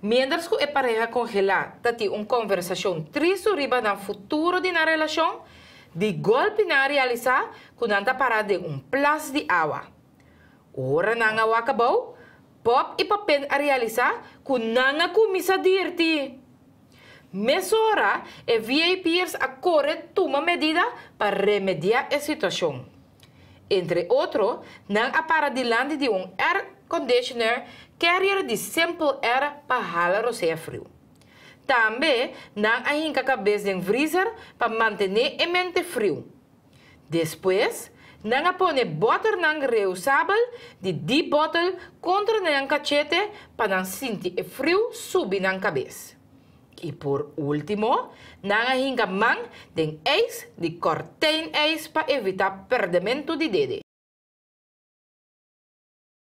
Mientras que a pareja congela tati uma conversação triste riba futuro de na relação, de golpe na realizar que está parada de um plástico de água. Ora água acabou, pop e papen a realizar que nanga kumisa dirti. Mesora e VIPers a correr toma medida para remediar a situação. Entre outro, a aparadilante de um air conditioner carrier de simple era para halar o sea frio. Também não há em cabeça em freezer para manter a mente frio. Depois, não põe butter não reusável de deep bottle contra o cachete para não sentir e frio subir na cabeça. Y e por último, nanahinga man den ice de cortain ice para evitar perdimento de dede.